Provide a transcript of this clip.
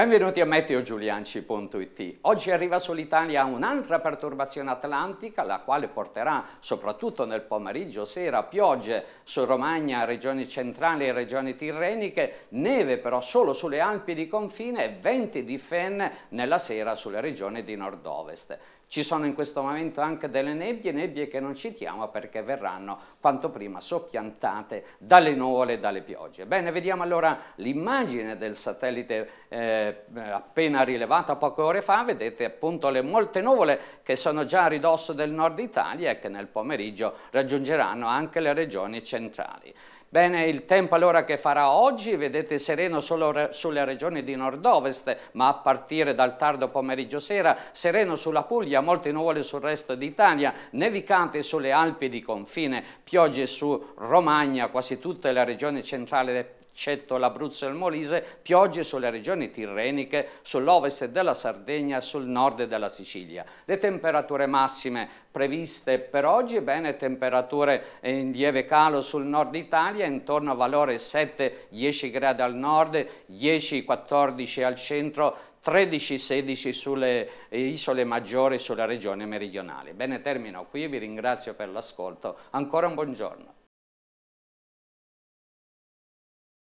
Benvenuti a meteogiulianci.it. Oggi arriva sull'Italia un'altra perturbazione atlantica, la quale porterà soprattutto nel pomeriggio sera piogge su Romagna, regioni centrali e regioni tirreniche, neve però solo sulle Alpi di confine e venti di fen nella sera sulle regioni di nord-ovest. Ci sono in questo momento anche delle nebbie, nebbie che non citiamo perché verranno quanto prima soppiantate dalle nuvole e dalle piogge. Bene, vediamo allora l'immagine del satellite eh, appena rilevata poche ore fa, vedete appunto le molte nuvole che sono già a ridosso del nord Italia e che nel pomeriggio raggiungeranno anche le regioni centrali. Bene, il tempo allora che farà oggi, vedete sereno solo re sulle regioni di nord-ovest, ma a partire dal tardo pomeriggio sera, sereno sulla Puglia, Puglia, molte nuvole sul resto d'Italia, nevicate sulle Alpi di confine, piogge su Romagna, quasi tutta la regione centrale del eccetto l'Abruzzo e il Molise, piogge sulle regioni tirreniche, sull'ovest della Sardegna e sul nord della Sicilia. Le temperature massime previste per oggi, bene, temperature in lieve calo sul nord Italia, intorno a valore 7-10 gradi al nord, 10-14 al centro, 13-16 sulle isole maggiori sulla regione meridionale. Bene, termino qui, vi ringrazio per l'ascolto, ancora un buongiorno.